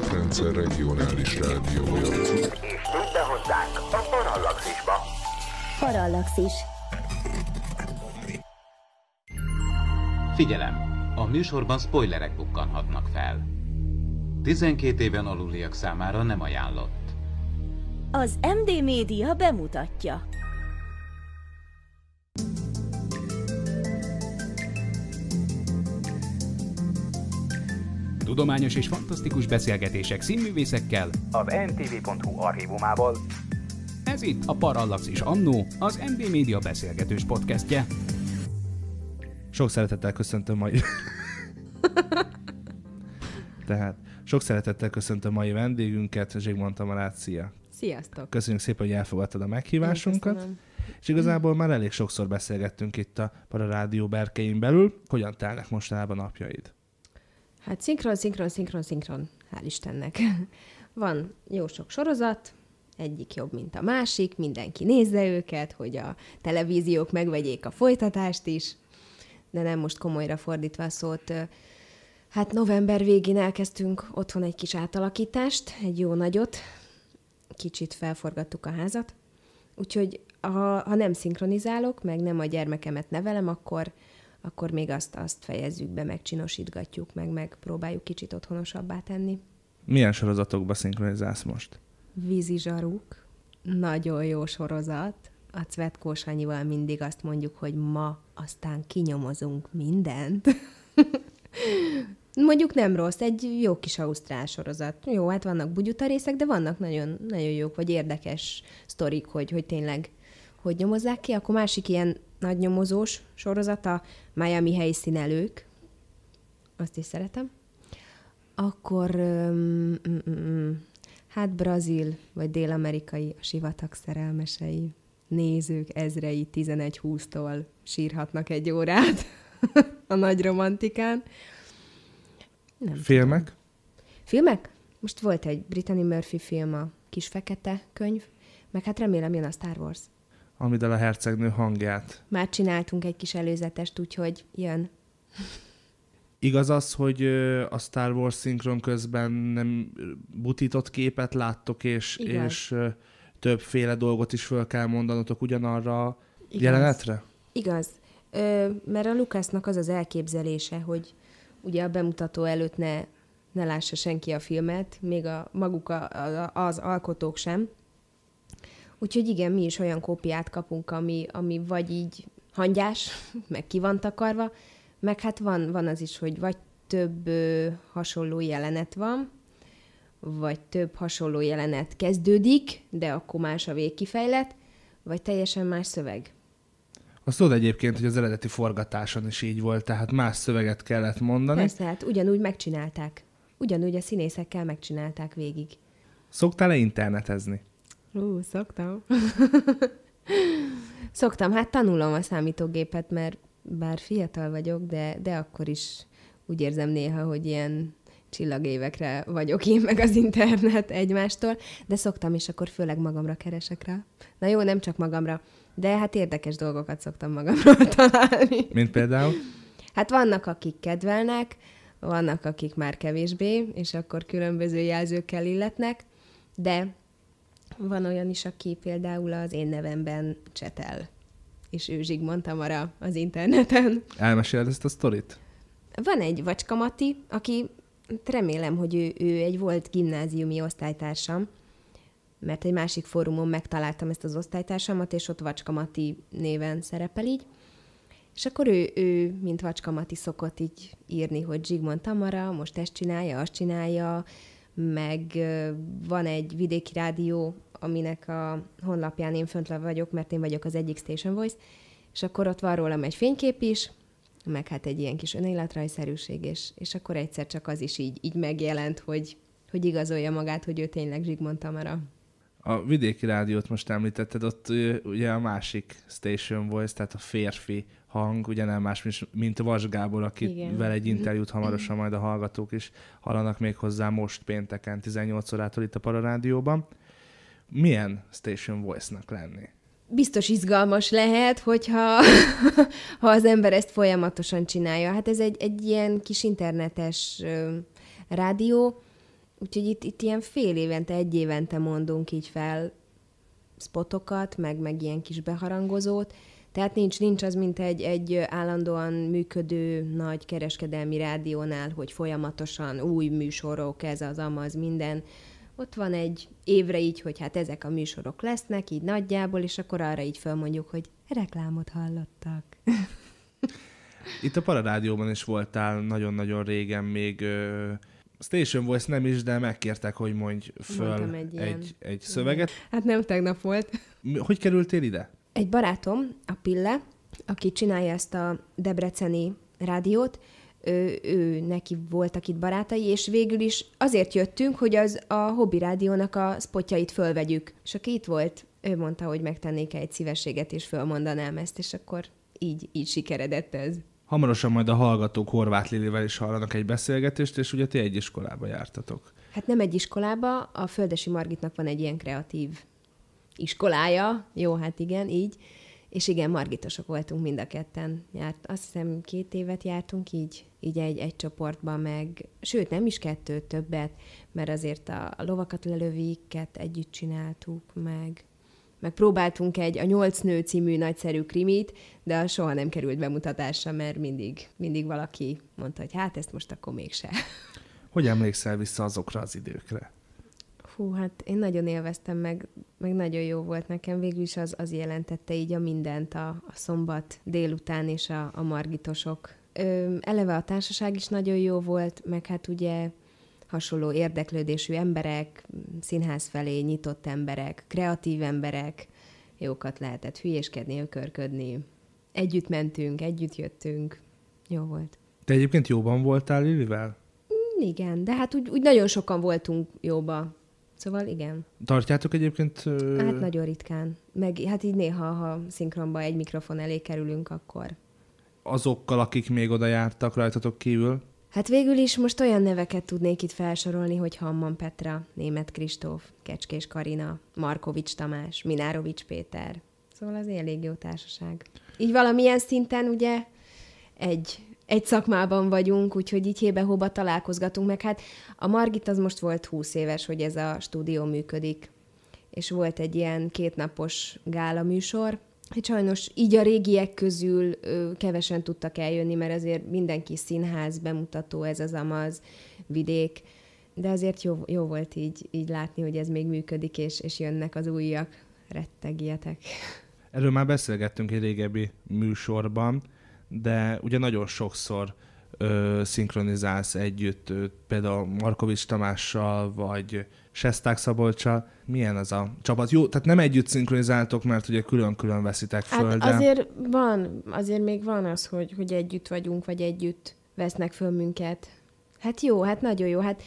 Naprendszer regionális rádiója. És tűnt be hozzánk a Parallaxisba. Parallaxis. Figyelem! A műsorban spoilerek bukkanhatnak fel. 12 éven aluliak számára nem ajánlott. Az MD Média bemutatja. Tudományos és fantasztikus beszélgetések színművészekkel, az ntv.hu archívumával. Ez itt a Parallax és Annó, az MB Media beszélgetős podcastje. Sok szeretettel köszöntöm mai... Tehát sok szeretettel köszöntöm mai vendégünket, Zsigmond Tamarát, szia! Sziasztok! Köszönjük szépen, hogy elfogadtad a meghívásunkat. És igazából már elég sokszor beszélgettünk itt a Pararádió berkein belül, hogyan telnek mostanában napjaid. Hát szinkron, szinkron, szinkron, szinkron, hál' Istennek. Van jó sok sorozat, egyik jobb, mint a másik, mindenki nézze őket, hogy a televíziók megvegyék a folytatást is, de nem most komolyra fordítva a szót. Hát november végén elkezdtünk otthon egy kis átalakítást, egy jó nagyot, kicsit felforgattuk a házat, úgyhogy ha, ha nem szinkronizálok, meg nem a gyermekemet nevelem, akkor akkor még azt, azt fejezzük be, megcsinosítgatjuk, meg megpróbáljuk kicsit otthonosabbá tenni. Milyen sorozatokba szinkronizálsz most? Vízi zsaruk, nagyon jó sorozat. A Cvetkós mindig azt mondjuk, hogy ma aztán kinyomozunk mindent. Mondjuk nem rossz, egy jó kis ausztrál sorozat. Jó, hát vannak bugyuta részek, de vannak nagyon, nagyon jók, vagy érdekes sztorik, hogy, hogy tényleg hogy nyomozzák ki, akkor másik ilyen nagy nyomozós sorozata, Miami helyszínelők, azt is szeretem. Akkor um, mm, mm, hát brazil vagy dél-amerikai a sivatag szerelmesei, nézők ezrei 11-20-tól sírhatnak egy órát a nagy romantikán. Nem Filmek? Tudom. Filmek? Most volt egy Brittany Murphy film, a Kis Fekete könyv, meg hát remélem jön a Star Wars amivel a hercegnő hangját. Már csináltunk egy kis előzetest, úgyhogy jön. Igaz az, hogy a Star Wars szinkron közben nem butított képet láttok, és, Igaz. és többféle dolgot is föl kell mondanotok ugyanarra a Igaz. jelenetre? Igaz. Ö, mert a Lukásznak az az elképzelése, hogy ugye a bemutató előtt ne, ne lássa senki a filmet, még a maguk a, a, az alkotók sem, Úgyhogy igen, mi is olyan kópiát kapunk, ami, ami vagy így hangyás, meg ki van takarva, meg hát van, van az is, hogy vagy több ö, hasonló jelenet van, vagy több hasonló jelenet kezdődik, de akkor más a végkifejlet, vagy teljesen más szöveg. Azt tudod egyébként, hogy az eredeti forgatáson is így volt, tehát más szöveget kellett mondani. Persze, hát ugyanúgy megcsinálták. Ugyanúgy a színészekkel megcsinálták végig. Szoktál-e internetezni? Ó, szoktam. szoktam, hát tanulom a számítógépet, mert bár fiatal vagyok, de, de akkor is úgy érzem néha, hogy ilyen csillagévekre vagyok én meg az internet egymástól, de szoktam, és akkor főleg magamra keresek rá. Na jó, nem csak magamra, de hát érdekes dolgokat szoktam magamról találni. Mint például? Hát vannak, akik kedvelnek, vannak, akik már kevésbé, és akkor különböző jelzőkkel illetnek, de van olyan is, aki például az én nevemben csetel, és ő Zsigmond Tamara az interneten. Elmeséled ezt a sztorit? Van egy Vacskamati, aki hát remélem, hogy ő, ő egy volt gimnáziumi osztálytársam, mert egy másik fórumon megtaláltam ezt az osztálytársamat, és ott Vacskamati néven szerepel így. És akkor ő, ő mint Vacskamati szokott így írni, hogy Zsigmond Tamara most ezt csinálja, azt csinálja, meg van egy vidéki rádió, aminek a honlapján én fönt vagyok, mert én vagyok az egyik Station Voice, és akkor ott van rólam egy fénykép is, meg hát egy ilyen kis önéletrajszerűség, és, és akkor egyszer csak az is így, így megjelent, hogy, hogy igazolja magát, hogy ő tényleg Zsigmond Tamara. A vidéki rádiót most említetted, ott ugye a másik Station Voice, tehát a férfi hang, ugye nem más, mint, mint Vas Gábor, akivel egy interjút mhm. hamarosan majd a hallgatók is hallanak még hozzá most pénteken 18 órától itt a Pararádióban. Milyen Station Voice-nak lenni? biztos izgalmas lehet, hogyha ha az ember ezt folyamatosan csinálja. Hát ez egy, egy ilyen kis internetes ö, rádió, úgyhogy itt, itt ilyen fél évente, egy évente mondunk így fel spotokat, meg, meg ilyen kis beharangozót, tehát nincs, nincs az, mint egy, egy állandóan működő nagy kereskedelmi rádiónál, hogy folyamatosan új műsorok, ez az, amaz, minden. Ott van egy évre így, hogy hát ezek a műsorok lesznek, így nagyjából, és akkor arra így fölmondjuk, hogy reklámot hallottak. Itt a Pararádióban is voltál nagyon-nagyon régen még Station Voice nem is, de megkértek, hogy mondj föl egy, egy, egy szöveget. Hát nem tegnap volt. Hogy kerültél ide? Egy barátom, a Pille, aki csinálja ezt a debreceni rádiót, ő, ő neki voltak itt barátai, és végül is azért jöttünk, hogy az a hobbi rádiónak a spotjait fölvegyük. És aki itt volt, ő mondta, hogy megtennék -e egy szívességet, és fölmondanám ezt, és akkor így, így sikeredett ez. Hamarosan majd a hallgatók Horváth Lilivel is hallanak egy beszélgetést, és ugye ti egy iskolába jártatok. Hát nem egy iskolába, a Földesi Margitnak van egy ilyen kreatív iskolája, jó, hát igen, így. És igen, margitosok voltunk mind a ketten. Járt, azt hiszem két évet jártunk így, így egy, egy csoportban meg, sőt nem is kettő, többet, mert azért a, a lovakat lelövéket együtt csináltuk meg. Meg próbáltunk egy a Nyolc Nő című nagyszerű krimit, de az soha nem került bemutatásra, mert mindig, mindig valaki mondta, hogy hát ezt most akkor mégse. Hogy emlékszel vissza azokra az időkre? Hú, hát én nagyon élveztem, meg, meg nagyon jó volt nekem. Végül is az, az jelentette így a mindent a, a szombat délután és a, a margitosok. Ö, eleve a társaság is nagyon jó volt, meg hát ugye hasonló érdeklődésű emberek, színház felé nyitott emberek, kreatív emberek, jókat lehetett hülyéskedni, ökörködni. Együtt mentünk, együtt jöttünk. Jó volt. Te egyébként jóban voltál Lilivel? Mm, igen, de hát úgy, úgy nagyon sokan voltunk jóba. Szóval igen. Tartjátok egyébként? Ö... Hát nagyon ritkán. Meg hát így néha, ha szinkronba egy mikrofon elé kerülünk, akkor. Azokkal, akik még oda jártak rajtatok kívül? Hát végül is most olyan neveket tudnék itt felsorolni, hogy Hamman Petra, Német Kristóf, Kecskés Karina, Markovics Tamás, Minárovics Péter. Szóval az elég jó társaság. Így valamilyen szinten ugye egy egy szakmában vagyunk, úgyhogy így hébe-hóba találkozgatunk, meg hát a Margit az most volt 20 éves, hogy ez a stúdió működik, és volt egy ilyen kétnapos gála műsor, Hát sajnos így a régiek közül ö, kevesen tudtak eljönni, mert azért mindenki színház, bemutató, ez az amaz, vidék, de azért jó, jó volt így, így látni, hogy ez még működik, és, és jönnek az újak, rettegjetek. Erről már beszélgettünk egy régebbi műsorban, de ugye nagyon sokszor ö, szinkronizálsz együtt, ö, például Markovics Tamással, vagy Sesták Szabolcsal. Milyen az a csapat? Jó, tehát nem együtt szinkronizáltok, mert ugye külön-külön veszitek hát föl. Hát de... azért van, azért még van az, hogy, hogy együtt vagyunk, vagy együtt vesznek föl minket. Hát jó, hát nagyon jó. Hát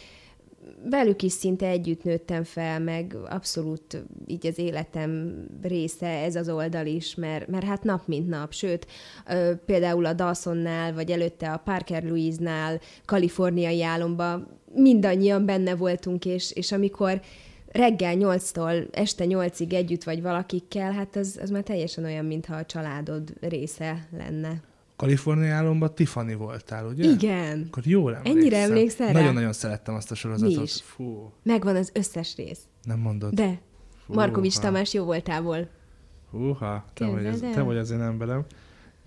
velük is szinte együtt nőttem fel, meg abszolút így az életem része ez az oldal is, mert, mert hát nap mint nap, sőt, ö, például a Dawsonnál, vagy előtte a Parker Louise-nál, kaliforniai álomba mindannyian benne voltunk, és, és amikor reggel 8-tól este 8-ig együtt vagy valakikkel, hát az, az már teljesen olyan, mintha a családod része lenne. Kalifornia Tiffany voltál, ugye? Igen. Akkor jól emlékszem. Ennyire emlékszel Nagyon-nagyon szerettem azt a sorozatot. Mi is. Fú. Megvan az összes rész. Nem mondod. De. Fúha. Markovics Tamás jó voltából. Húha, te vagy, az, te vagy az én emberem.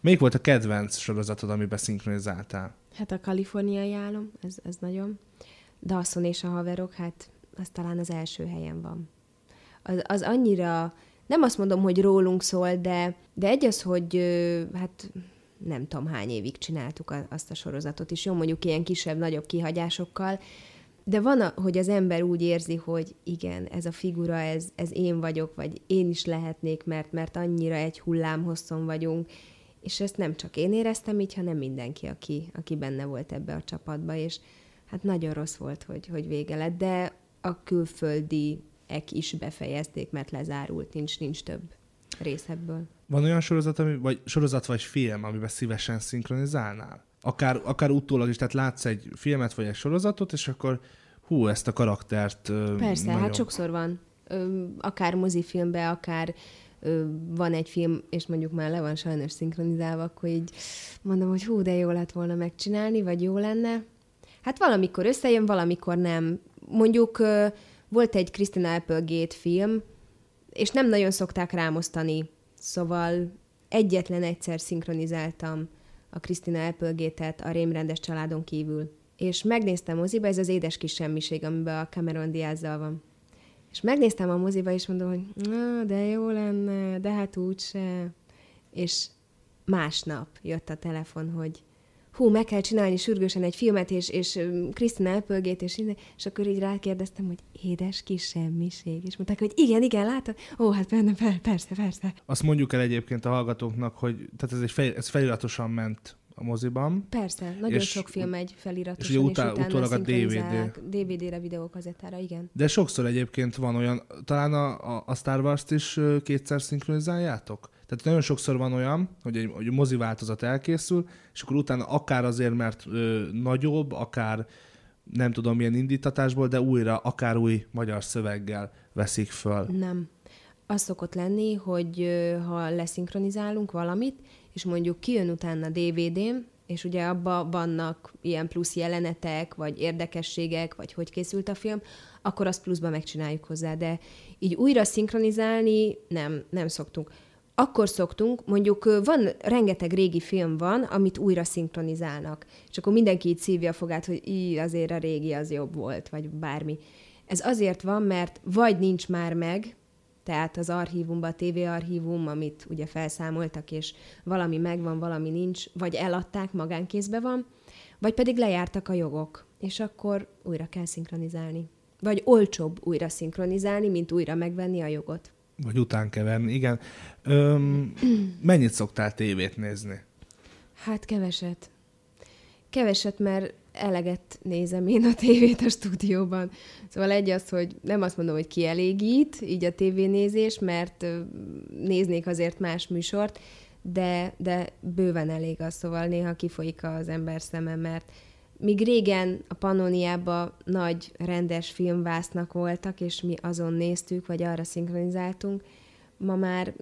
Melyik volt a kedvenc sorozatod, amiben szinkronizáltál? Hát a kaliforniai álom, ez, ez nagyon. Dawson és a haverok, hát az talán az első helyen van. Az, az annyira, nem azt mondom, hogy rólunk szól, de, de egy az, hogy hát nem tudom hány évig csináltuk azt a sorozatot is. Jó, mondjuk ilyen kisebb-nagyobb kihagyásokkal, de van, a, hogy az ember úgy érzi, hogy igen, ez a figura, ez, ez én vagyok, vagy én is lehetnék, mert, mert annyira egy hullámhosszon vagyunk, és ezt nem csak én éreztem így, hanem mindenki, aki, aki benne volt ebbe a csapatba, és hát nagyon rossz volt, hogy, hogy vége lett, de a külföldiek is befejezték, mert lezárult, nincs, nincs több rész ebből. Van olyan sorozat, ami, vagy sorozat vagy film, amiben szívesen szinkronizálnál? Akár, akár utólag is, tehát látsz egy filmet vagy egy sorozatot, és akkor hú, ezt a karaktert... Persze, hát nagyon... hát sokszor van. Akár mozifilmbe, akár van egy film, és mondjuk már le van sajnos szinkronizálva, akkor így mondom, hogy hú, de jó lett volna megcsinálni, vagy jó lenne. Hát valamikor összejön, valamikor nem. Mondjuk volt egy Christina Applegate film, és nem nagyon szokták rámosztani Szóval egyetlen egyszer szinkronizáltam a Krisztina Applegate-et a rémrendes családon kívül. És megnéztem moziba, ez az Édes kis semmiség, amiben a Cameron Diazzal van. És megnéztem a moziba, és mondom, hogy na, de jó lenne, de hát úgyse. És másnap jött a telefon, hogy hú, meg kell csinálni sürgősen egy filmet, és, és Krisztina Applegate, és, és akkor így rákérdeztem, hogy édes kis semmiség. És mondták, hogy igen, igen, látod? Ó, hát benne, persze, persze. Azt mondjuk el egyébként a hallgatóknak, hogy tehát ez, egy fel, ez feliratosan ment a moziban. Persze, nagyon és, sok film megy feliratosan, és, ugye utá, és utána a DVD. DVD-re, videókazettára, igen. De sokszor egyébként van olyan, talán a, a Star Wars-t is kétszer szinkronizáljátok? Tehát nagyon sokszor van olyan, hogy egy, hogy egy mozi változat elkészül, és akkor utána akár azért, mert ö, nagyobb, akár nem tudom milyen indítatásból, de újra akár új magyar szöveggel veszik föl. Nem. Az szokott lenni, hogy ha leszinkronizálunk valamit, és mondjuk kijön utána DVD-n, és ugye abban vannak ilyen plusz jelenetek, vagy érdekességek, vagy hogy készült a film, akkor azt pluszban megcsináljuk hozzá, de így újra szinkronizálni nem, nem szoktunk akkor szoktunk, mondjuk van, rengeteg régi film van, amit újra szinkronizálnak, és akkor mindenki így szívja a fogát, hogy így azért a régi az jobb volt, vagy bármi. Ez azért van, mert vagy nincs már meg, tehát az archívumban, a archívum, amit ugye felszámoltak, és valami megvan, valami nincs, vagy eladták, magánkézbe van, vagy pedig lejártak a jogok, és akkor újra kell szinkronizálni. Vagy olcsóbb újra szinkronizálni, mint újra megvenni a jogot vagy után keverni, igen. Öm, mennyit szoktál tévét nézni? Hát keveset. Keveset, mert eleget nézem én a tévét a stúdióban. Szóval egy az, hogy nem azt mondom, hogy kielégít így a tévénézés, mert néznék azért más műsort, de, de bőven elég az, szóval néha kifolyik az ember szeme, mert míg régen a Pannoniában nagy rendes filmvásznak voltak, és mi azon néztük, vagy arra szinkronizáltunk, ma már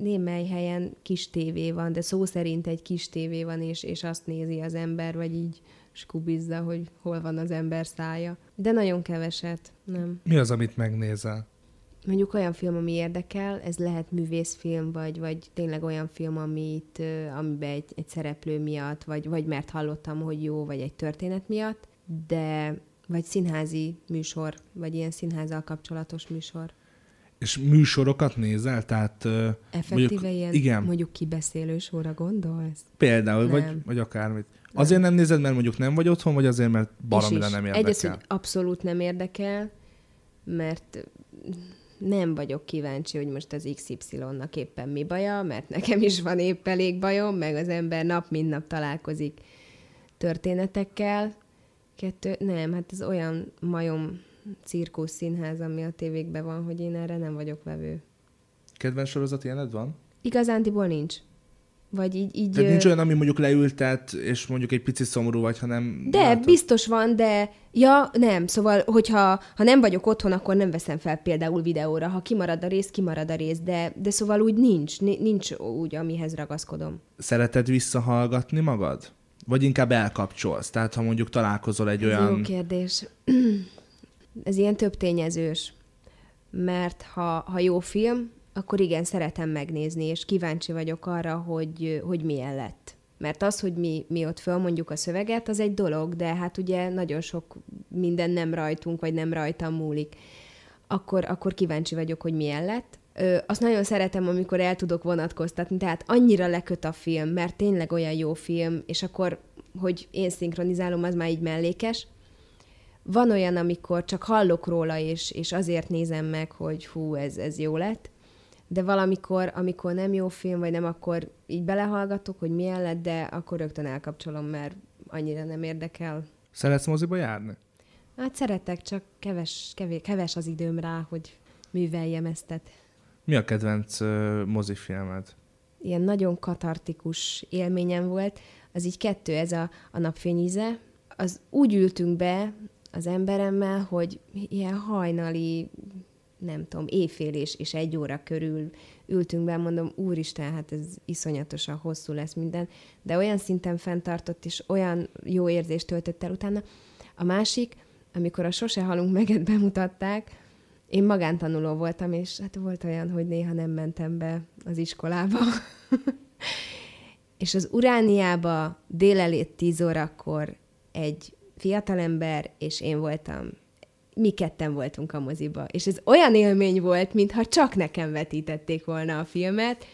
némely helyen kis tévé van, de szó szerint egy kis tévé van, és, és azt nézi az ember, vagy így skubizza, hogy hol van az ember szája. De nagyon keveset, nem. Mi az, amit megnézel? mondjuk olyan film, ami érdekel, ez lehet művészfilm, vagy, vagy tényleg olyan film, amit, amiben egy, egy szereplő miatt, vagy, vagy mert hallottam, hogy jó, vagy egy történet miatt, de vagy színházi műsor, vagy ilyen színházzal kapcsolatos műsor. És műsorokat nézel, tehát... Effektíve mondjuk, ilyen, igen. mondjuk kibeszélős óra gondolsz? Például, nem. vagy, vagy akármit. Nem. Azért nem nézed, mert mondjuk nem vagy otthon, vagy azért, mert baromira nem érdekel? Egyet, hogy abszolút nem érdekel, mert nem vagyok kíváncsi, hogy most az XY-nak éppen mi baja, mert nekem is van épp elég bajom, meg az ember nap mint nap találkozik történetekkel. Kettő, nem, hát ez olyan majom cirkusz színház, ami a tévékben van, hogy én erre nem vagyok vevő. Kedvenc sorozat ilyened van? Igazándiból nincs. Vagy így, így... Tehát nincs olyan, ami mondjuk leültet, és mondjuk egy picit szomorú vagy, hanem... De, látod. biztos van, de... Ja, nem. Szóval, hogyha ha nem vagyok otthon, akkor nem veszem fel például videóra. Ha kimarad a rész, kimarad a rész, de, de szóval úgy nincs. Nincs úgy, amihez ragaszkodom. Szereted visszahallgatni magad? Vagy inkább elkapcsolsz? Tehát, ha mondjuk találkozol egy Ez olyan... Jó kérdés. Ez ilyen több tényezős. Mert ha, ha jó film, akkor igen, szeretem megnézni, és kíváncsi vagyok arra, hogy, hogy milyen lett. Mert az, hogy mi, mi ott fölmondjuk a szöveget, az egy dolog, de hát ugye nagyon sok minden nem rajtunk, vagy nem rajtam múlik. Akkor, akkor kíváncsi vagyok, hogy milyen lett. Ö, azt nagyon szeretem, amikor el tudok vonatkoztatni, tehát annyira leköt a film, mert tényleg olyan jó film, és akkor, hogy én szinkronizálom, az már így mellékes. Van olyan, amikor csak hallok róla, és, és azért nézem meg, hogy hú, ez, ez jó lett de valamikor, amikor nem jó film, vagy nem, akkor így belehallgatok, hogy milyen lett, de akkor rögtön elkapcsolom, mert annyira nem érdekel. Szeretsz moziba járni? Hát szeretek, csak keves, kevés, keves az időm rá, hogy műveljem eztet. Mi a kedvenc uh, mozifilmed? Ilyen nagyon katartikus élményem volt. Az így kettő, ez a, a napfényíze. Az úgy ültünk be az emberemmel, hogy ilyen hajnali nem tudom, éjfél és, és egy óra körül ültünk be, mondom, úristen, hát ez iszonyatosan hosszú lesz minden, de olyan szinten fenntartott, és olyan jó érzést töltött el utána. A másik, amikor a Sose halunk meget bemutatták, én magántanuló voltam, és hát volt olyan, hogy néha nem mentem be az iskolába. és az Urániába délelét 10 órakor egy fiatalember, és én voltam mi ketten voltunk a moziba. És ez olyan élmény volt, mintha csak nekem vetítették volna a filmet,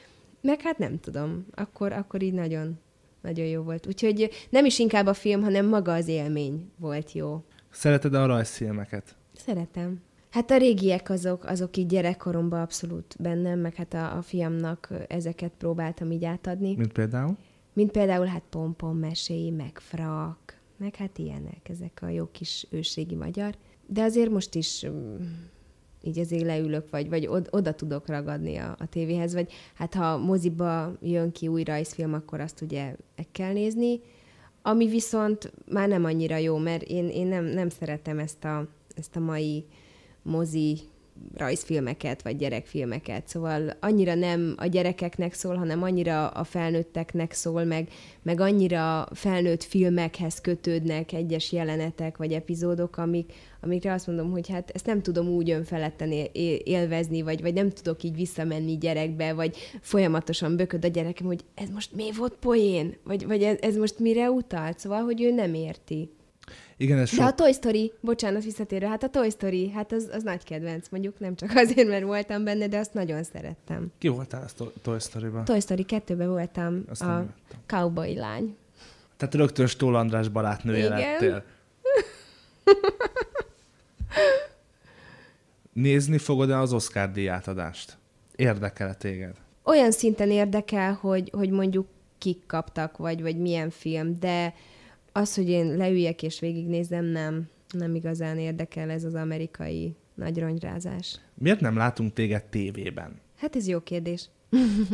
meg hát nem tudom, akkor, akkor így nagyon, nagyon jó volt. Úgyhogy nem is inkább a film, hanem maga az élmény volt jó. Szereted a rajzfilmeket? Szeretem. Hát a régiek azok, azok így gyerekkoromban abszolút bennem, meg hát a, a fiamnak ezeket próbáltam így átadni. Mint például? Mint például hát pompom meséi, meg frak, meg hát ilyenek, ezek a jó kis őségi magyar de azért most is mm, így az leülök, vagy, vagy oda tudok ragadni a, a tévéhez, vagy hát ha moziba jön ki új rajzfilm, akkor azt ugye meg kell nézni, ami viszont már nem annyira jó, mert én, én nem, nem szeretem ezt a, ezt a mai mozi rajzfilmeket, vagy gyerekfilmeket. Szóval annyira nem a gyerekeknek szól, hanem annyira a felnőtteknek szól, meg, meg annyira felnőtt filmekhez kötődnek egyes jelenetek, vagy epizódok, amik, amikre azt mondom, hogy hát ezt nem tudom úgy önfeledten élvezni, vagy, vagy nem tudok így visszamenni gyerekbe, vagy folyamatosan bököd a gyerekem, hogy ez most mi volt poén? Vagy, vagy ez, ez most mire utalt? Szóval, hogy ő nem érti. Igen, ez sok... De a Toy Story, bocsánat visszatérő, hát a Toy Story, hát az, az nagy kedvenc, mondjuk nem csak azért, mert voltam benne, de azt nagyon szerettem. Ki voltál a Toy story ba Toy Story 2-ben voltam azt a cowboy lány. Tehát rögtön Stól András barátnője Igen. lettél. Nézni fogod-e az Oscar díjátadást? Érdekel-e téged? Olyan szinten érdekel, hogy, hogy mondjuk kik kaptak, vagy, vagy milyen film, de az, hogy én leüljek és végignézem, nem, nem igazán érdekel ez az amerikai nagy rongyrázás. Miért nem látunk téged tévében? Hát ez jó kérdés.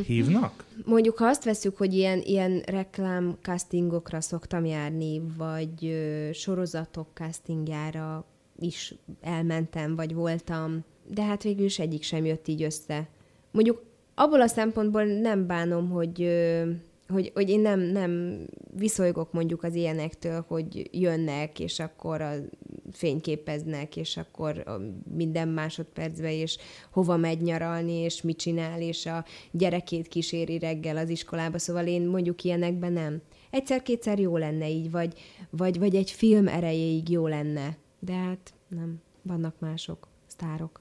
Hívnak? Mondjuk, ha azt veszük, hogy ilyen, ilyen reklám castingokra szoktam járni, vagy ö, sorozatok castingjára is elmentem, vagy voltam, de hát végül is egyik sem jött így össze. Mondjuk abból a szempontból nem bánom, hogy ö, hogy, hogy én nem, nem viszolygok mondjuk az ilyenektől, hogy jönnek, és akkor a fényképeznek, és akkor minden másodpercben, és hova megy nyaralni, és mit csinál, és a gyerekét kíséri reggel az iskolába, szóval én mondjuk ilyenekben nem. Egyszer-kétszer jó lenne így, vagy, vagy, vagy egy film erejéig jó lenne, de hát nem, vannak mások, sztárok.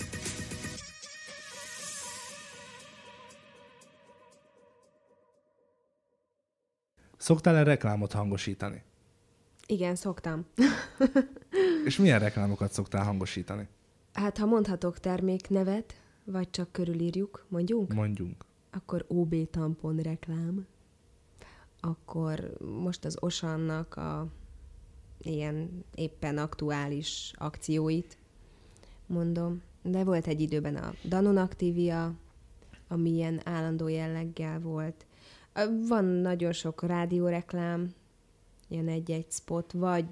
Szoktál-e reklámot hangosítani? Igen, szoktam. És milyen reklámokat szoktál hangosítani? Hát, ha mondhatok terméknevet, vagy csak körülírjuk, mondjunk? Mondjunk. Akkor OB tampon reklám. Akkor most az Osannak a ilyen éppen aktuális akcióit mondom. De volt egy időben a Danon Activia, ami ilyen állandó jelleggel volt. Van nagyon sok rádióreklám, ilyen egy-egy spot, vagy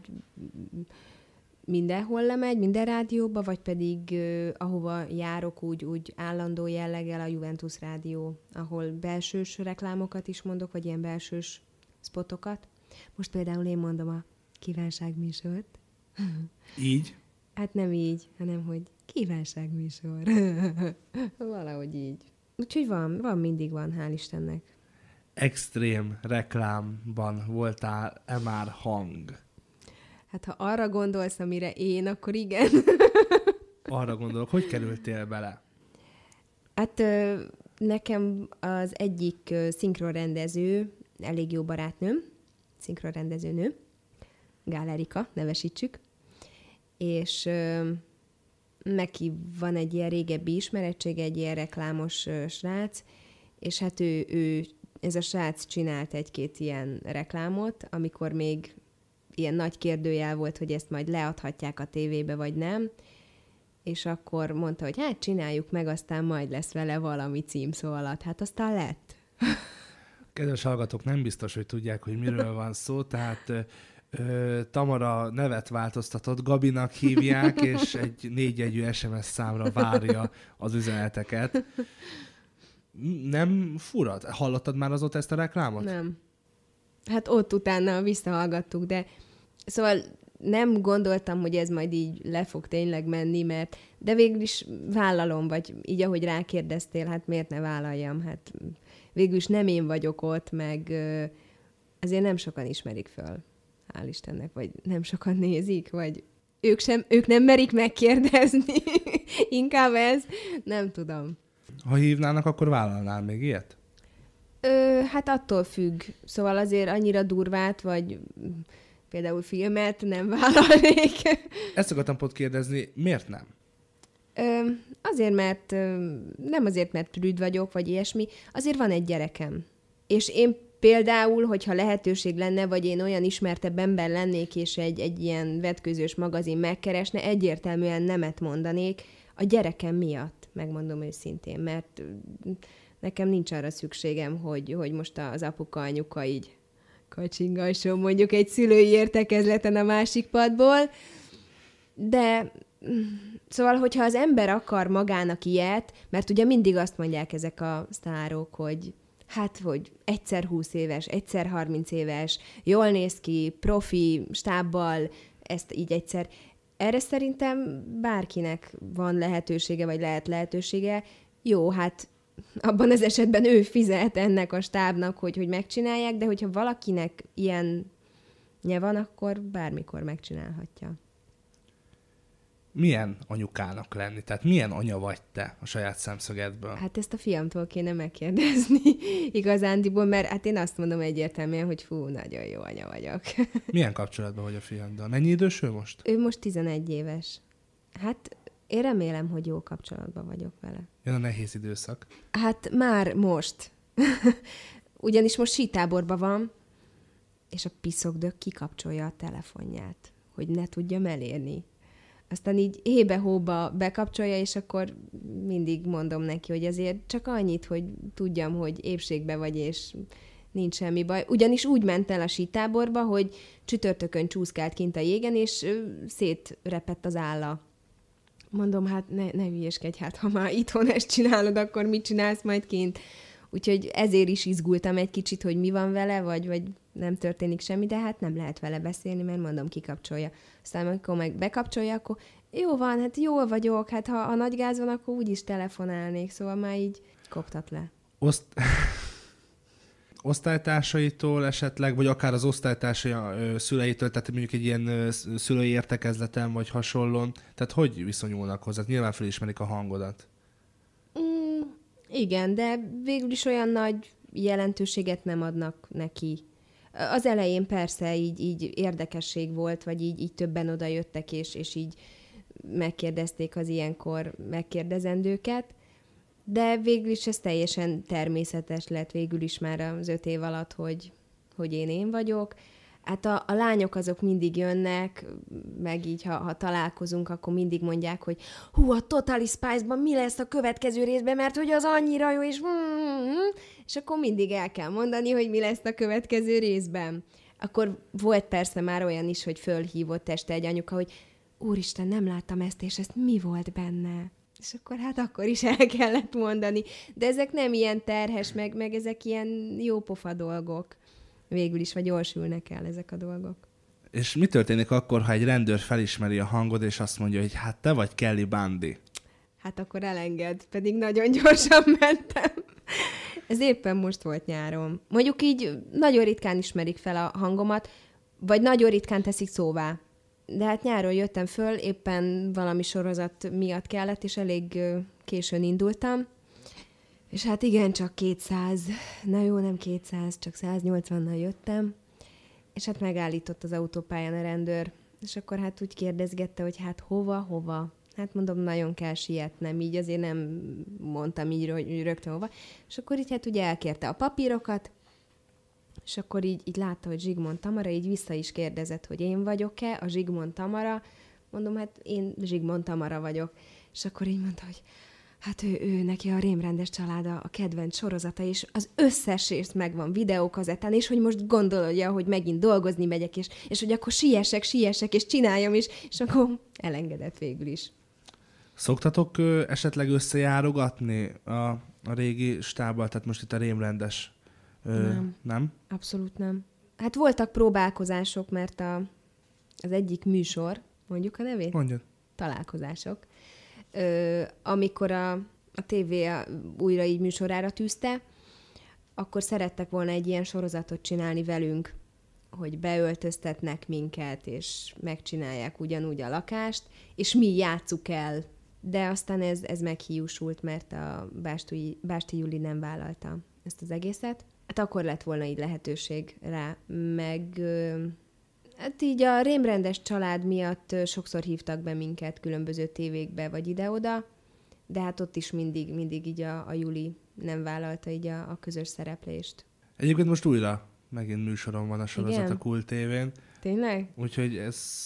mindenhol lemegy, minden rádióba, vagy pedig uh, ahova járok úgy, úgy állandó jelleggel a Juventus rádió, ahol belsős reklámokat is mondok, vagy ilyen belsős spotokat. Most például én mondom a kívánságműsort. Így? Hát nem így, hanem hogy kívánságműsor. Valahogy így. Úgyhogy van, van, mindig van, hál' Istennek extrém reklámban voltál-e már hang? Hát ha arra gondolsz, amire én, akkor igen. arra gondolok, hogy kerültél bele? Hát nekem az egyik szinkronrendező, elég jó barátnőm, szinkronrendezőnő, Gál Erika, nevesítsük, és neki van egy ilyen régebbi ismerettség, egy ilyen reklámos srác, és hát ő, ő ez a srác csinált egy-két ilyen reklámot, amikor még ilyen nagy kérdőjel volt, hogy ezt majd leadhatják a tévébe, vagy nem, és akkor mondta, hogy hát csináljuk meg, aztán majd lesz vele valami szó alatt. Hát aztán lett. Kedves hallgatók, nem biztos, hogy tudják, hogy miről van szó, tehát ö, Tamara nevet változtatott, Gabinak hívják, és egy négyegyű SMS számra várja az üzeneteket. nem fura? Hallottad már azóta ezt a reklámot? Nem. Hát ott utána visszahallgattuk, de szóval nem gondoltam, hogy ez majd így le fog tényleg menni, mert de végül is vállalom, vagy így ahogy rákérdeztél, hát miért ne vállaljam? Hát végül is nem én vagyok ott, meg azért nem sokan ismerik föl, hál' Istennek, vagy nem sokan nézik, vagy ők, sem, ők nem merik megkérdezni. Inkább ez, nem tudom. Ha hívnának, akkor vállalnál még ilyet? Ö, hát attól függ. Szóval azért annyira durvát, vagy mm, például filmet nem vállalnék. Ezt akartam pont kérdezni, miért nem? Ö, azért, mert nem azért, mert prűd vagyok, vagy ilyesmi, azért van egy gyerekem. És én például, hogyha lehetőség lenne, vagy én olyan ismertebb ember lennék, és egy, egy ilyen vetkőzős magazin megkeresne, egyértelműen nemet mondanék a gyerekem miatt megmondom őszintén, mert nekem nincs arra szükségem, hogy, hogy most az apuka, anyuka így kacsingasson mondjuk egy szülői értekezleten a másik padból, de szóval, hogyha az ember akar magának ilyet, mert ugye mindig azt mondják ezek a sztárok, hogy hát, hogy egyszer 20 éves, egyszer 30 éves, jól néz ki, profi, stábbal, ezt így egyszer erre szerintem bárkinek van lehetősége, vagy lehet lehetősége. Jó, hát abban az esetben ő fizet ennek a stábnak, hogy, hogy megcsinálják, de hogyha valakinek ilyen van, akkor bármikor megcsinálhatja milyen anyukának lenni? Tehát milyen anya vagy te a saját szemszögedből? Hát ezt a fiamtól kéne megkérdezni igazándiból, mert hát én azt mondom egyértelműen, hogy fú, nagyon jó anya vagyok. milyen kapcsolatban vagy a fiamdal? Mennyi idős ő most? Ő most 11 éves. Hát én remélem, hogy jó kapcsolatban vagyok vele. Jön a nehéz időszak. Hát már most. Ugyanis most sítáborban van, és a piszokdök kikapcsolja a telefonját, hogy ne tudjam elérni aztán így hébe-hóba bekapcsolja, és akkor mindig mondom neki, hogy azért csak annyit, hogy tudjam, hogy épségbe vagy, és nincs semmi baj. Ugyanis úgy ment el a sítáborba, hogy csütörtökön csúszkált kint a jégen, és szétrepett az álla. Mondom, hát ne, ne hülyeskedj, hát ha már itthon ezt csinálod, akkor mit csinálsz majd kint? Úgyhogy ezért is izgultam egy kicsit, hogy mi van vele, vagy, vagy nem történik semmi, de hát nem lehet vele beszélni, mert mondom, kikapcsolja. Aztán amikor meg bekapcsolja, akkor jó van, hát jól vagyok, hát ha a nagy gáz van, akkor úgyis telefonálnék, szóval már így koptat le. Oszt... osztálytársaitól esetleg, vagy akár az osztálytársai szüleitől, tehát mondjuk egy ilyen szülői értekezleten, vagy hasonlón, tehát hogy viszonyulnak hozzá? Nyilván felismerik a hangodat. Igen, de végül is olyan nagy jelentőséget nem adnak neki. Az elején persze így, így érdekesség volt, vagy így, így többen oda jöttek, és, és így megkérdezték az ilyenkor megkérdezendőket, de végül is ez teljesen természetes lett végül is már az öt év alatt, hogy, hogy én én vagyok. Hát a, a lányok azok mindig jönnek, meg így, ha, ha találkozunk, akkor mindig mondják, hogy hú, a Totally Spice-ban mi lesz a következő részben, mert hogy az annyira jó, és mm-hmm. és akkor mindig el kell mondani, hogy mi lesz a következő részben. Akkor volt persze már olyan is, hogy fölhívott este egy anyuka, hogy úristen, nem láttam ezt, és ezt mi volt benne? És akkor hát akkor is el kellett mondani. De ezek nem ilyen terhes, meg, meg ezek ilyen jópofa dolgok végül is, vagy gyorsülnek el ezek a dolgok. És mi történik akkor, ha egy rendőr felismeri a hangod, és azt mondja, hogy hát te vagy Kelly Bandi? Hát akkor elenged, pedig nagyon gyorsan mentem. Ez éppen most volt nyárom Mondjuk így nagyon ritkán ismerik fel a hangomat, vagy nagyon ritkán teszik szóvá. De hát nyáron jöttem föl, éppen valami sorozat miatt kellett, és elég későn indultam, és hát igen, csak 200, na jó, nem 200, csak 180-nal jöttem, és hát megállított az autópályán a rendőr. És akkor hát úgy kérdezgette, hogy hát hova, hova. Hát mondom, nagyon kell sietnem, így azért nem mondtam így, hogy rögtön hova. És akkor így hát ugye elkérte a papírokat, és akkor így, így látta, hogy Zsigmond Tamara, így vissza is kérdezett, hogy én vagyok-e, a Zsigmond Tamara. Mondom, hát én Zsigmond Tamara vagyok. És akkor így mondta, hogy Hát ő, ő neki a rémrendes családa a kedvenc sorozata, és az összes részt megvan videókazetán, és hogy most gondolja, hogy megint dolgozni megyek, és, és hogy akkor siessek, siessek, és csináljam is, és akkor elengedett végül is. Szoktatok ö, esetleg összejárogatni a, a régi stábbal, tehát most itt a rémrendes? Ö, nem. nem? Abszolút nem. Hát voltak próbálkozások, mert a, az egyik műsor, mondjuk a nevét? Mondjuk. Találkozások ö, amikor a, a TV újra így műsorára tűzte, akkor szerettek volna egy ilyen sorozatot csinálni velünk, hogy beöltöztetnek minket, és megcsinálják ugyanúgy a lakást, és mi játsszuk el. De aztán ez, ez meghiúsult, mert a Bástui, Básti Juli nem vállalta ezt az egészet. Hát akkor lett volna így lehetőség rá, meg Hát így a rémrendes család miatt sokszor hívtak be minket különböző tévékbe, vagy ide-oda, de hát ott is mindig, mindig így a, a Juli nem vállalta így a, a közös szereplést. Egyébként most újra megint műsorom van a sorozat Igen? a Kult tévén. Tényleg? Úgyhogy ez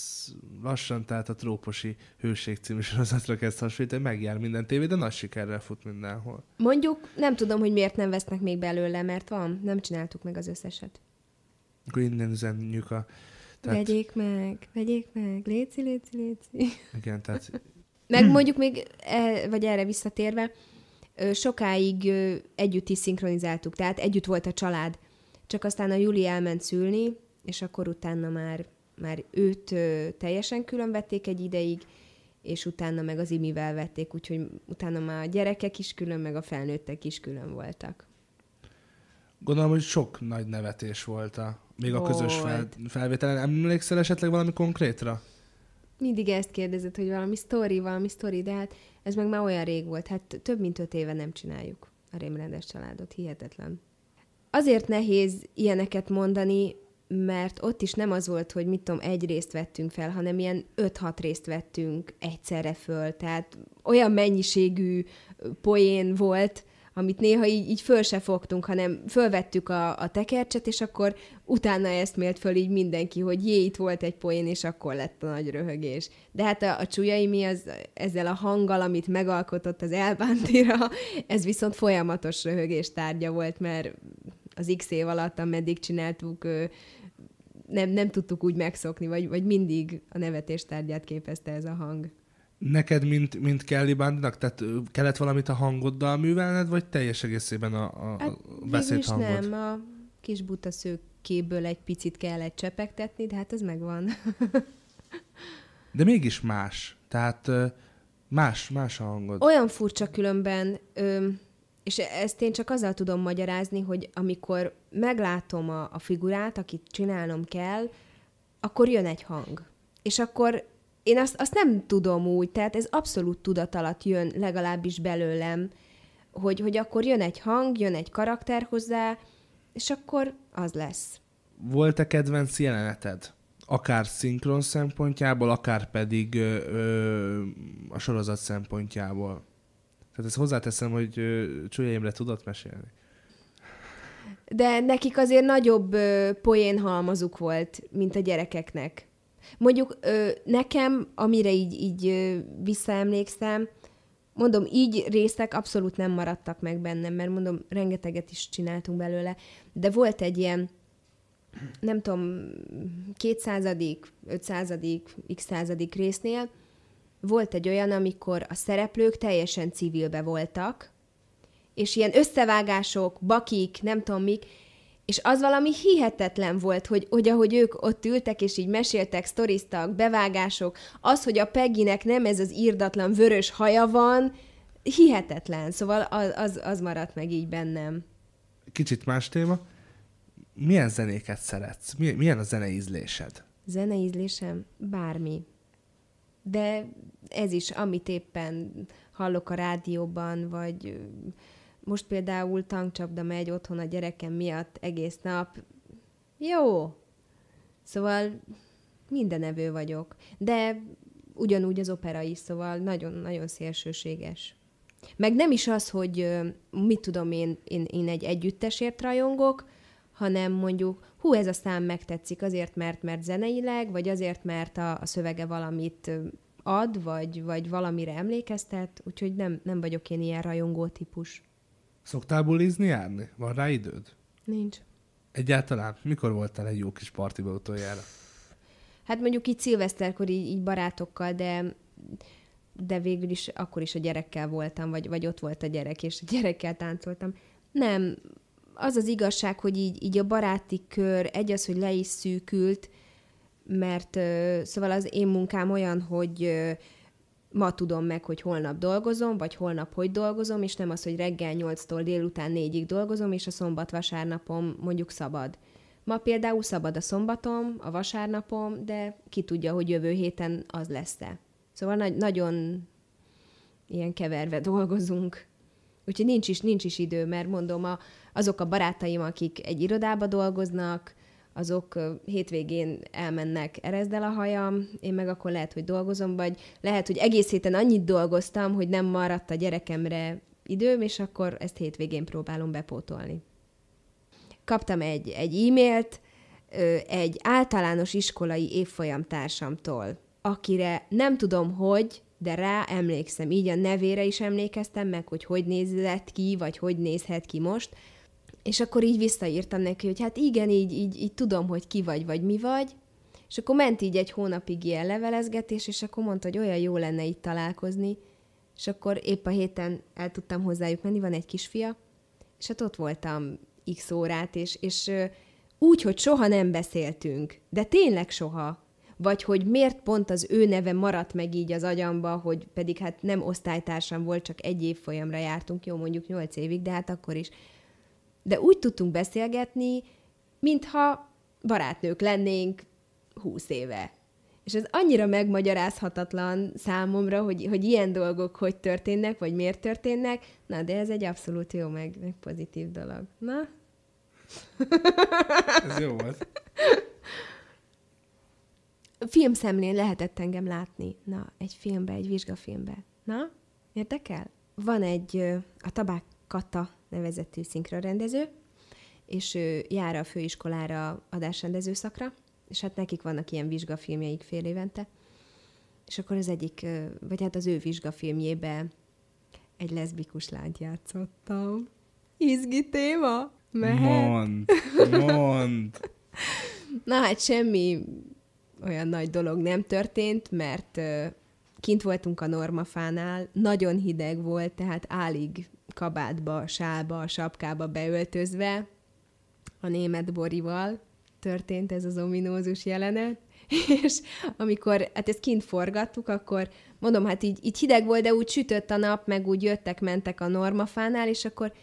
lassan tehát a Tróposi Hőség című sorozatra kezd hasonlítani, megjár minden tévé, de nagy sikerrel fut mindenhol. Mondjuk nem tudom, hogy miért nem vesznek még belőle, mert van, nem csináltuk meg az összeset. Akkor innen üzenjük a tehát... Vegyék meg, vegyék meg, léci, léci, léci. Igen, tehát... meg mondjuk még, e, vagy erre visszatérve, sokáig együtt is szinkronizáltuk, tehát együtt volt a család. Csak aztán a Juli elment szülni, és akkor utána már, már őt teljesen külön vették egy ideig, és utána meg az imivel vették, úgyhogy utána már a gyerekek is külön, meg a felnőttek is külön voltak. Gondolom, hogy sok nagy nevetés volt a még a volt. közös fel, felvételen. Emlékszel esetleg valami konkrétra? Mindig ezt kérdezed, hogy valami sztori, valami sztori, de hát ez meg már olyan rég volt. Hát több mint öt éve nem csináljuk a rémrendes családot. Hihetetlen. Azért nehéz ilyeneket mondani, mert ott is nem az volt, hogy mit tudom, egy részt vettünk fel, hanem ilyen 5-6 részt vettünk egyszerre föl. Tehát olyan mennyiségű poén volt, amit néha így, így föl se fogtunk, hanem fölvettük a, a tekercset, és akkor utána ezt mélt föl így mindenki, hogy jé, itt volt egy poén, és akkor lett a nagy röhögés. De hát a, a mi az, ezzel a hanggal, amit megalkotott az elbántira, ez viszont folyamatos röhögés tárgya volt, mert az x év alatt, ameddig csináltuk, nem, nem tudtuk úgy megszokni, vagy, vagy mindig a nevetés tárgyát képezte ez a hang neked, mint, mint Kelly Bandinak, tehát kellett valamit a hangoddal művelned, vagy teljes egészében a, a hát, beszédhangod? nem, a kis buta szőkéből egy picit kellett csepegtetni, de hát az megvan. de mégis más. Tehát más, más a hangod. Olyan furcsa különben, és ezt én csak azzal tudom magyarázni, hogy amikor meglátom a, a figurát, akit csinálnom kell, akkor jön egy hang. És akkor én azt, azt nem tudom úgy, tehát ez abszolút tudat alatt jön legalábbis belőlem, hogy, hogy akkor jön egy hang, jön egy karakter hozzá, és akkor az lesz. Volt-e kedvenc jeleneted? Akár szinkron szempontjából, akár pedig ö, ö, a sorozat szempontjából. Tehát ezt hozzáteszem, hogy csúlyaimre tudott mesélni. De nekik azért nagyobb poénhalmazuk volt, mint a gyerekeknek. Mondjuk ö, nekem, amire így, így ö, visszaemlékszem, mondom, így részek abszolút nem maradtak meg bennem, mert mondom, rengeteget is csináltunk belőle, de volt egy ilyen, nem tudom, kétszázadik, ötszázadik, x századik résznél, volt egy olyan, amikor a szereplők teljesen civilbe voltak, és ilyen összevágások, bakik, nem tudom mik, és az valami hihetetlen volt, hogy, hogy ahogy ők ott ültek, és így meséltek, sztoriztak, bevágások, az, hogy a Peggynek nem ez az írdatlan vörös haja van, hihetetlen. Szóval az, az, az maradt meg így bennem. Kicsit más téma. Milyen zenéket szeretsz? Milyen, milyen a zeneízlésed? Zeneízlésem? Bármi. De ez is, amit éppen hallok a rádióban, vagy most például tankcsapda megy otthon a gyerekem miatt egész nap. Jó. Szóval minden evő vagyok. De ugyanúgy az opera is, szóval nagyon-nagyon szélsőséges. Meg nem is az, hogy mit tudom én, én, én egy együttesért rajongok, hanem mondjuk, hú, ez a szám megtetszik azért, mert, mert zeneileg, vagy azért, mert a, a szövege valamit ad, vagy, vagy valamire emlékeztet, úgyhogy nem, nem vagyok én ilyen rajongó típus. Szoktál bulizni járni? Van rá időd? Nincs. Egyáltalán? Mikor voltál egy jó kis partiba utoljára? Hát mondjuk így szilveszterkor így, így barátokkal, de de végül is akkor is a gyerekkel voltam, vagy, vagy ott volt a gyerek, és a gyerekkel táncoltam. Nem, az az igazság, hogy így, így a baráti kör, egy az, hogy le is szűkült, mert szóval az én munkám olyan, hogy ma tudom meg, hogy holnap dolgozom, vagy holnap hogy dolgozom, és nem az, hogy reggel 8-tól délután 4-ig dolgozom, és a szombat-vasárnapom mondjuk szabad. Ma például szabad a szombatom, a vasárnapom, de ki tudja, hogy jövő héten az lesz-e. Szóval na- nagyon ilyen keverve dolgozunk. Úgyhogy nincs is, nincs is idő, mert mondom, a, azok a barátaim, akik egy irodába dolgoznak, azok hétvégén elmennek erezd el a hajam, én meg akkor lehet, hogy dolgozom, vagy lehet, hogy egész héten annyit dolgoztam, hogy nem maradt a gyerekemre időm, és akkor ezt hétvégén próbálom bepótolni. Kaptam egy, egy e-mailt egy általános iskolai évfolyam társamtól, akire nem tudom, hogy, de rá emlékszem, így a nevére is emlékeztem meg, hogy hogy nézett ki, vagy hogy nézhet ki most, és akkor így visszaírtam neki, hogy hát igen, így, így, így tudom, hogy ki vagy, vagy mi vagy. És akkor ment így egy hónapig ilyen levelezgetés, és akkor mondta, hogy olyan jó lenne itt találkozni. És akkor épp a héten el tudtam hozzájuk menni, van egy kisfia, és hát ott voltam x órát, és, és úgy, hogy soha nem beszéltünk, de tényleg soha. Vagy hogy miért pont az ő neve maradt meg így az agyamba, hogy pedig hát nem osztálytársam volt, csak egy folyamra jártunk, jó mondjuk nyolc évig, de hát akkor is de úgy tudtunk beszélgetni, mintha barátnők lennénk húsz éve. És ez annyira megmagyarázhatatlan számomra, hogy, hogy ilyen dolgok hogy történnek, vagy miért történnek, na de ez egy abszolút jó, meg, meg pozitív dolog. Na? Ez jó volt. Filmszemlén lehetett engem látni. Na, egy filmbe, egy vizsgafilmbe. Na, érdekel? Van egy, a Tabák Kata nevezetű szinkronrendező, és ő jár a főiskolára adásrendező szakra, és hát nekik vannak ilyen vizsgafilmjeik fél évente. És akkor az egyik, vagy hát az ő vizsgafilmjébe egy leszbikus lányt játszottam. Izgi téma? Mehet? Mond, mond. Na hát semmi olyan nagy dolog nem történt, mert kint voltunk a normafánál, nagyon hideg volt, tehát álig kabátba, sálba, sapkába beöltözve, a német borival történt ez az ominózus jelenet, és amikor, hát ezt kint forgattuk, akkor mondom, hát így, így hideg volt, de úgy sütött a nap, meg úgy jöttek-mentek a normafánál, és akkor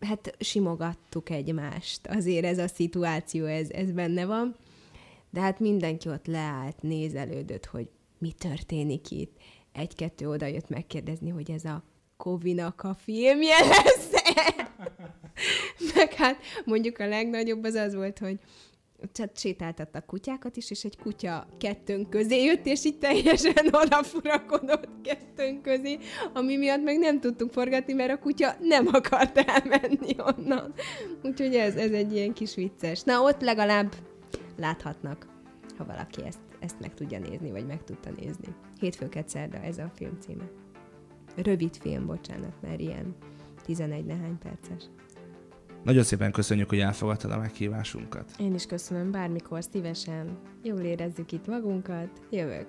hát simogattuk egymást. Azért ez a szituáció, ez, ez benne van. De hát mindenki ott leállt, nézelődött, hogy mi történik itt. Egy-kettő oda jött megkérdezni, hogy ez a Kovinak a filmje lesz. Meg hát mondjuk a legnagyobb az az volt, hogy sétáltatta a kutyákat is, és egy kutya kettőnk közé jött, és így teljesen odafurakodott kettőnk közé, ami miatt meg nem tudtunk forgatni, mert a kutya nem akart elmenni onnan. Úgyhogy ez, ez egy ilyen kis vicces. Na, ott legalább láthatnak, ha valaki ezt, ezt meg tudja nézni, vagy meg tudta nézni. Hétfőket szerda ez a film címe. Rövid film, bocsánat, mert ilyen 11 nehány perces. Nagyon szépen köszönjük, hogy elfogadtad a meghívásunkat. Én is köszönöm, bármikor szívesen. Jól érezzük itt magunkat, jövök.